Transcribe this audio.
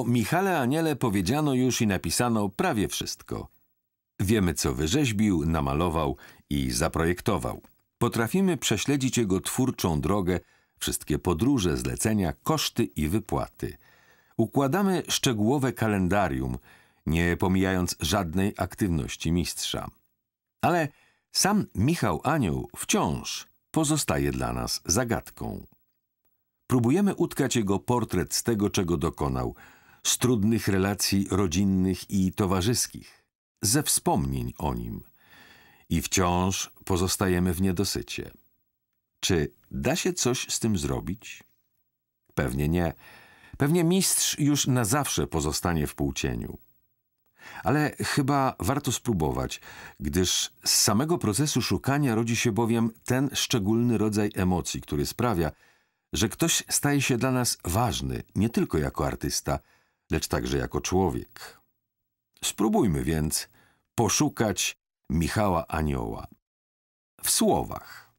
O Michale Aniele powiedziano już i napisano prawie wszystko. Wiemy, co wyrzeźbił, namalował i zaprojektował. Potrafimy prześledzić jego twórczą drogę, wszystkie podróże, zlecenia, koszty i wypłaty. Układamy szczegółowe kalendarium, nie pomijając żadnej aktywności mistrza. Ale sam Michał Anioł wciąż pozostaje dla nas zagadką. Próbujemy utkać jego portret z tego, czego dokonał – z trudnych relacji rodzinnych i towarzyskich, ze wspomnień o nim. I wciąż pozostajemy w niedosycie. Czy da się coś z tym zrobić? Pewnie nie. Pewnie mistrz już na zawsze pozostanie w półcieniu. Ale chyba warto spróbować, gdyż z samego procesu szukania rodzi się bowiem ten szczególny rodzaj emocji, który sprawia, że ktoś staje się dla nas ważny nie tylko jako artysta, lecz także jako człowiek. Spróbujmy więc poszukać Michała Anioła w słowach.